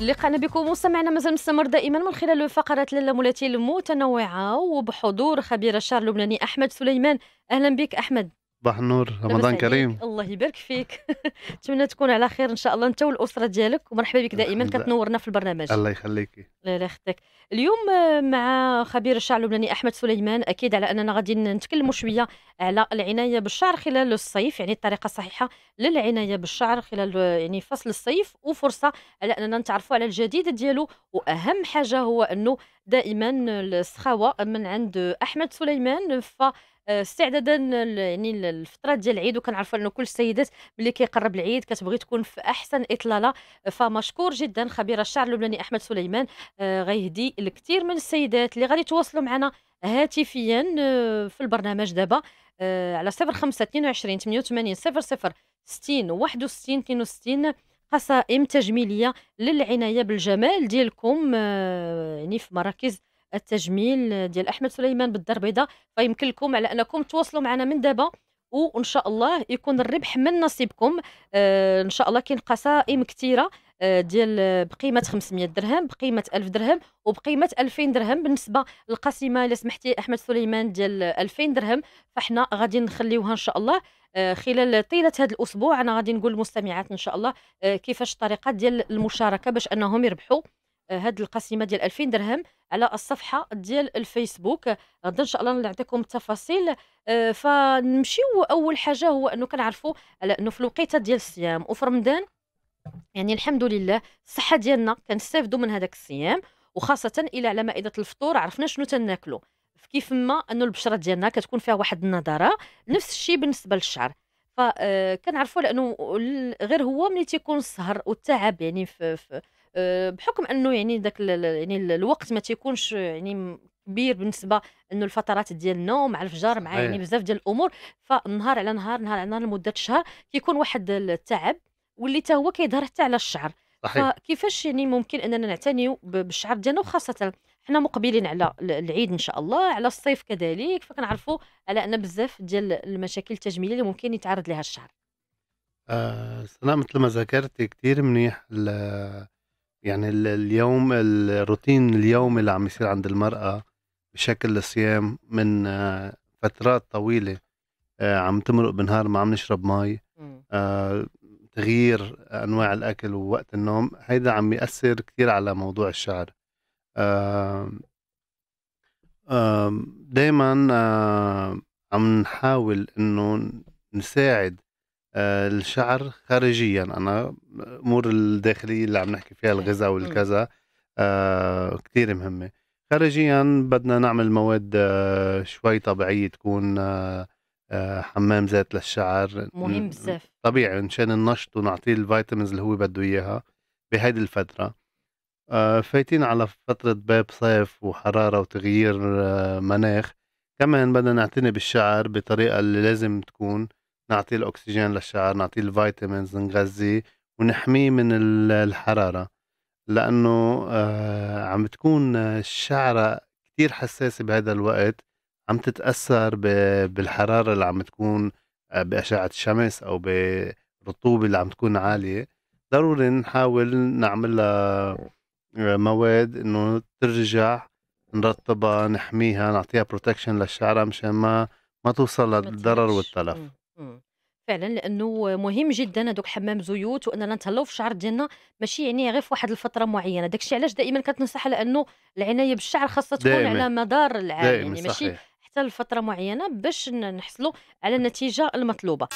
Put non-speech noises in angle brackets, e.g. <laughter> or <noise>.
لقنا بكم مستمعنا مازال مستمر دائما من خلال فقرات مولاتي المتنوعه وبحضور خبير الشعر اللبناني احمد سليمان اهلا بك احمد صباح النور رمضان كريم الله يبارك فيك <laughs> نتمنى تكون على خير ان شاء الله انت والاسره ديالك ومرحبا بك دائما كتنورنا في البرنامج الله يخليك لا لا اختك اليوم آه، مع خبير الشعر اللبناني احمد سليمان اكيد على اننا غادي نتكلموا شويه على العنايه بالشعر خلال الصيف يعني الطريقه الصحيحه للعنايه بالشعر خلال آه، يعني فصل الصيف وفرصه على اننا نتعرفوا على الجديد ديالو واهم حاجه هو انه دائما السخاوه من عند احمد سليمان ف آه، استعدادا يعني الفتره ديال العيد وكنعرفوا انه كل السيدات ملي كيقرب العيد كتبغي تكون في احسن اطلاله فمشكور جدا خبير الشعر اللبناني احمد سليمان آه، غيهدي الكثير من السيدات اللي غادي يتواصلوا معنا هاتفيا آه، في البرنامج دابا على 05 22 88 00 60 61 62 قصائم تجميليه للعنايه بالجمال ديالكم يعني في مراكز التجميل ديال احمد سليمان بالدار البيضاء فيمكن لكم على انكم تواصلوا معنا من دابا وان شاء الله يكون الربح من نصيبكم آه، ان شاء الله كاين قسائم كثيره آه، ديال بقيمه 500 درهم بقيمه 1000 درهم وبقيمه 2000 درهم بالنسبه للقسيمه اللي سمحتي احمد سليمان ديال 2000 درهم فاحنا غادي نخليوها ان شاء الله آه، خلال طيله هذا الاسبوع انا غادي نقول للمستمعات ان شاء الله كيفاش الطريقه ديال المشاركه باش انهم يربحوا هاد القسيمه ديال 2000 درهم على الصفحه ديال الفيسبوك غدا ان شاء الله نعطيكم التفاصيل آه، فنمشيو اول حاجه هو انه كنعرفوا على انه في الوقيته ديال الصيام وفي رمضان يعني الحمد لله الصحه ديالنا كنستافدوا من هذاك الصيام وخاصه الى على مائده الفطور عرفنا شنو تناكلو كيف ما انه البشره ديالنا كتكون فيها واحد النضاره نفس الشيء بالنسبه للشعر فكنعرفوا آه، لانه غير هو ملي تيكون السهر والتعب يعني في, في آه، بحكم انه يعني داك يعني الوقت ما تيكونش يعني كبير بالنسبه انه الفترات ديال النوم مع الفجر مع يعني بزاف ديال الامور فنهار على نهار نهار على نهار لمده شهر كيكون واحد التعب واللي حتى هو كيظهر حتى على الشعر صحيح. فكيفاش يعني ممكن اننا نعتنيو بالشعر ديالنا وخاصه حنا مقبلين على العيد ان شاء الله على الصيف كذلك فكنعرفوا على ان بزاف ديال المشاكل التجميليه اللي ممكن يتعرض لها الشعر آه سنة مثل ما ذكرت كثير منيح يعني اليوم الروتين اليومي اللي عم يصير عند المرأة بشكل الصيام من آه، فترات طويلة آه، عم تمرق بنهار ما عم نشرب مي آه، تغيير أنواع الأكل ووقت النوم هيدا عم يأثر كثير على موضوع الشعر دايما عم نحاول انه نساعد آه، الشعر خارجيا انا امور الداخليه اللي عم نحكي فيها الغذاء والكذا آه، كثير مهمه خارجيا بدنا نعمل مواد آه، شوي طبيعيه تكون حمام زيت للشعر مهم بزاف طبيعي مشان النشط ونعطيه الفيتامينز اللي هو بده اياها بهيدي الفتره فايتين على فتره باب صيف وحراره وتغيير مناخ كمان بدنا نعتني بالشعر بطريقه اللي لازم تكون نعطيه الاكسجين للشعر نعطيه الفيتامينز نغذيه ونحميه من الحراره لانه آه، عم بتكون الشعره كتير حساسه بهذا الوقت عم تتاثر بالحراره اللي عم تكون آه، باشعه الشمس او بالرطوبه اللي عم تكون عاليه ضروري نحاول نعمل آه، مواد انه ترجع نرطبها نحميها نعطيها بروتكشن للشعره مشان ما ما توصل للضرر والتلف فعلا لانه مهم جدا هذوك حمام زيوت واننا نتهلاو في الشعر ديالنا ماشي يعني غير في واحد الفتره معينه داكشي علاش دائما كتنصح على انه العنايه بالشعر خاصها تكون على مدار العام يعني ماشي صحيح. حتى لفتره معينه باش نحصلوا على النتيجه المطلوبه